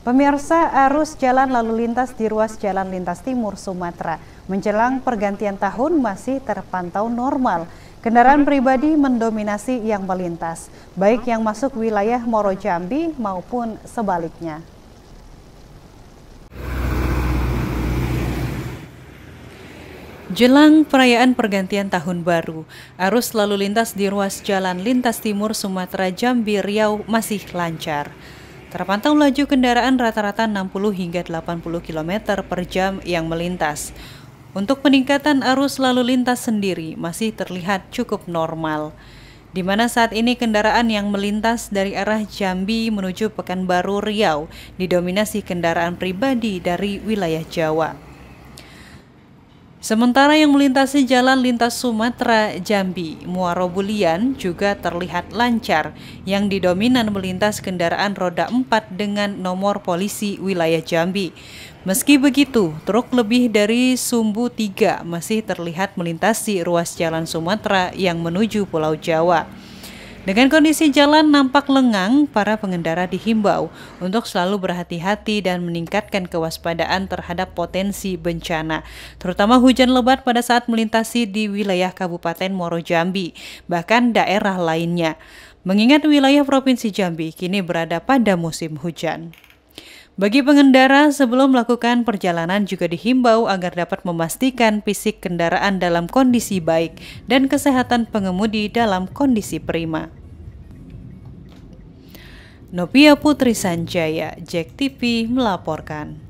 Pemirsa arus jalan lalu lintas di ruas Jalan Lintas Timur Sumatera menjelang pergantian tahun masih terpantau normal. Kendaraan pribadi mendominasi yang melintas, baik yang masuk wilayah Moro Jambi maupun sebaliknya. Jelang perayaan pergantian tahun baru, arus lalu lintas di ruas jalan lintas timur Sumatera Jambi Riau masih lancar. Terpantau laju kendaraan rata-rata 60 hingga 80 km per jam yang melintas. Untuk peningkatan arus lalu lintas sendiri masih terlihat cukup normal, di mana saat ini kendaraan yang melintas dari arah Jambi menuju Pekanbaru Riau didominasi kendaraan pribadi dari wilayah Jawa. Sementara yang melintasi jalan lintas Sumatera, Jambi, Muaro Bulian juga terlihat lancar yang didominan melintas kendaraan roda 4 dengan nomor polisi wilayah Jambi. Meski begitu, truk lebih dari sumbu 3 masih terlihat melintasi ruas jalan Sumatera yang menuju Pulau Jawa. Dengan kondisi jalan nampak lengang, para pengendara dihimbau untuk selalu berhati-hati dan meningkatkan kewaspadaan terhadap potensi bencana, terutama hujan lebat pada saat melintasi di wilayah Kabupaten Moro Jambi, bahkan daerah lainnya. Mengingat wilayah Provinsi Jambi kini berada pada musim hujan. Bagi pengendara, sebelum melakukan perjalanan juga dihimbau agar dapat memastikan fisik kendaraan dalam kondisi baik dan kesehatan pengemudi dalam kondisi prima. Nopia Putri Sanjaya, Jack TV melaporkan.